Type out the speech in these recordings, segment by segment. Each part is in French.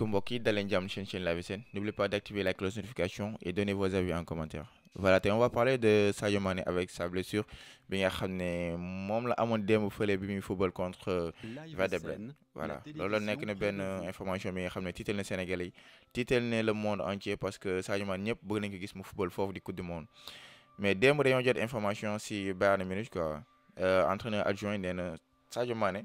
salaamaaleykum mbokk yi Chenchen la jàmm n'oubliez pas d'activer la cloche de notification et donnez vos avis en commentaire voilà on va parler de Sadio Mane avec sa blessure bi nga xam ne moom la amoon démb fële bi football contre Vadeblen voilà loolu nekk une bonne information bi nga xam ne tiital Sénégalais le titre le monde entier parce que Sadio Mane ñëpp bëgg nañ ko football fort du coupe du monde mais démb dañoo jot information si Bayern Munich quoi euh, entraîneur adjoint de Sadio Mané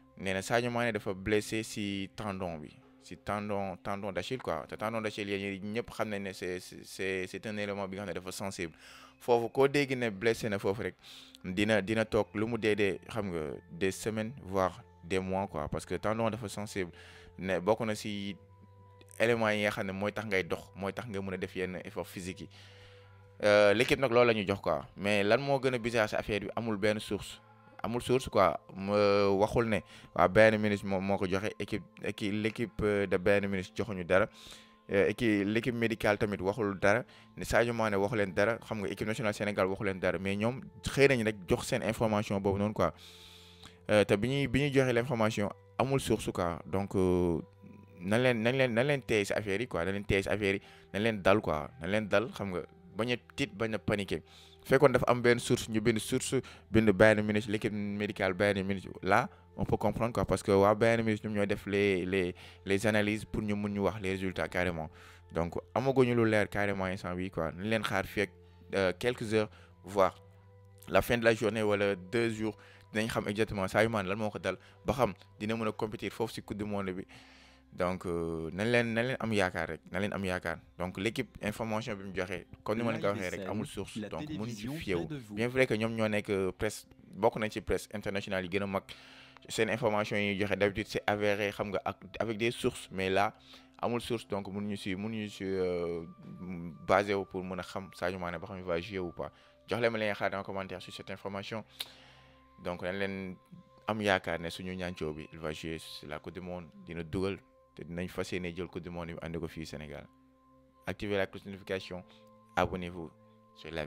nee sañu Mané dafa blessé ci tendon bi ci tendon tendon d'Achille quoi te tendon d'Achille yéen ñëpp xam nañ ne c'est c'est c'est un élément bi nga xam dafa sensible fofu ko dégg né blessé na fofu rek dina dina tok lu mu dee xam nga des semaines voire des mois quoi parce que tendon dafa sensible ne bokk na si éléments yi nga xamné moy tax ngay dox moy tax nga mëna def yenn effort physique yi euh, l'équipe nak loolu la jox quoi mais lan mo gëna a bizarre si affaire bi amul benn source amul source quoi waxul ne wa Bayern Munich moko joxe équipe équipe euh, de Bayern Munich joxuñu dara euh, équipe l' équipe médicale tamit waxul dara ni Sadio Mané waxu leen dara xam nga équipe nationale Sénégal waxu leen dara mais ñom xey nañ rek jox sen information bobu non quoi euh, te bi ñuy bi joxe l'information amul source quoi donc nañ len nañ len nañ len téye si affaire yi quoi nañ len téye si affaire yi nañ len dal quoi nañ len dal xam nga baña tit baña paniquer a dafa am ben source ñu benn source bind Bayern Munich l'équipe médicale Bayern Munich là on peut comprendre quoi parce que wa Bayern Munich ñoom ñoy def les les les analyses pour ñu mun ñu wax les résultats carrément donc ñu lu leer carrément instant oui quoi ñu len xaar fek euh, quelques heures voire la fin de la journée wala deux jours dinañ xam exactement Sadio Mané lan moko dal ba xam dina mëna compétir fofu ci coupe du monde bi donc euh, nañ leen na leen am yaakaar rek na am yaakaar donc l'équipe information bi mu joxee comme ni ma nga ko rek amul source donc mënuñ ci fiewu bien vrai que ñom ñoo nek euh, presse bokku na ci presse internationale yi gëna mag seen information yi joxe d'habitude c'est avéré xam nga ak avec des sources mais là amul source donc mënuñu si mënuñu si euh, basé wu pour mën xam sañu Mané ba xam va jouer ou pas jox leen ma xaar dans commentaire sur cette information donc nañ leen am yaakaar ne suñu ñaancoo bi il va jouer la coupe du monde dina dugal une andi Sénégal activez la cloche de notification abonnez-vous sur la